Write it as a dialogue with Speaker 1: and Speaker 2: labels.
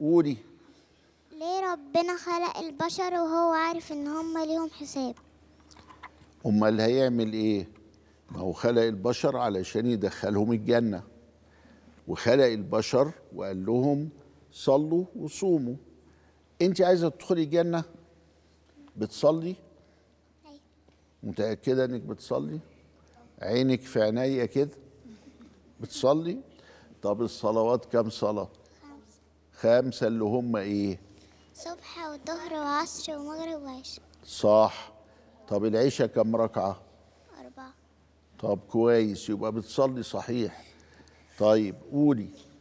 Speaker 1: قولي
Speaker 2: ليه ربنا خلق البشر وهو عارف ان هم ليهم حساب
Speaker 3: امال هيعمل ايه ما هو خلق البشر علشان يدخلهم الجنه وخلق البشر وقال لهم صلوا وصوموا انت عايزه تدخلي الجنه بتصلي أيوة. متاكده انك بتصلي عينك في عينيا كده بتصلي طب الصلوات كام صلاه خمسة اللي هم إيه؟
Speaker 2: صبح وظهر وعصر ومغرب وعشاء
Speaker 3: صح طب العشاء كم ركعة؟ أربعة طب كويس يبقى بتصلي صحيح طيب قولي